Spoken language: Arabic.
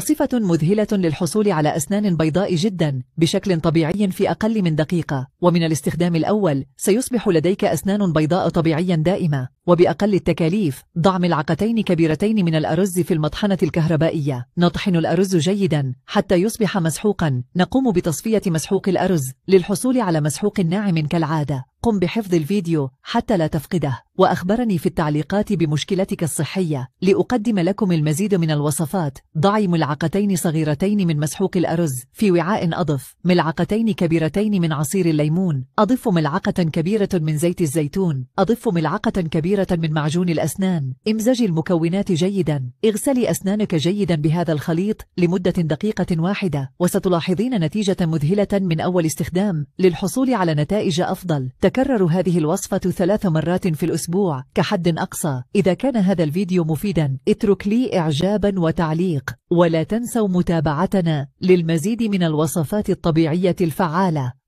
صفة مذهلة للحصول على أسنان بيضاء جدا بشكل طبيعي في أقل من دقيقة ومن الاستخدام الأول سيصبح لديك أسنان بيضاء طبيعيا دائمة وبأقل التكاليف ضع ملعقتين كبيرتين من الأرز في المطحنة الكهربائية نطحن الأرز جيدا حتى يصبح مسحوقا نقوم بتصفية مسحوق الأرز للحصول على مسحوق ناعم كالعادة قم بحفظ الفيديو حتى لا تفقده وأخبرني في التعليقات بمشكلتك الصحية لأقدم لكم المزيد من الوصفات ضعي ملعقتين صغيرتين من مسحوق الأرز في وعاء أضف ملعقتين كبيرتين من عصير الليمون أضف ملعقة كبيرة من زيت الزيتون أضف ملعقة كبيرة من معجون الأسنان امزجي المكونات جيدا اغسلي أسنانك جيدا بهذا الخليط لمدة دقيقة واحدة وستلاحظين نتيجة مذهلة من أول استخدام للحصول على نتائج أفضل تتكرر هذه الوصفة ثلاث مرات في الأسبوع كحد أقصى إذا كان هذا الفيديو مفيدا اترك لي إعجابا وتعليق ولا تنسوا متابعتنا للمزيد من الوصفات الطبيعية الفعالة